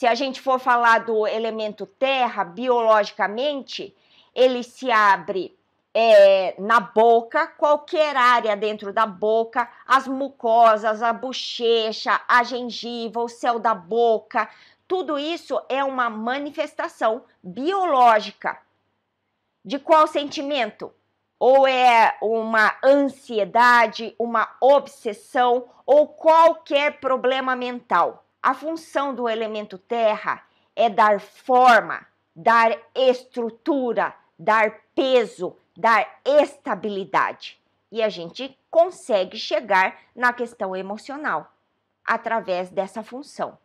se a gente for falar do elemento terra, biologicamente, ele se abre é, na boca, qualquer área dentro da boca, as mucosas, a bochecha, a gengiva, o céu da boca, tudo isso é uma manifestação biológica. De qual sentimento? Ou é uma ansiedade, uma obsessão ou qualquer problema mental. A função do elemento terra é dar forma, dar estrutura, dar peso, dar estabilidade. E a gente consegue chegar na questão emocional através dessa função.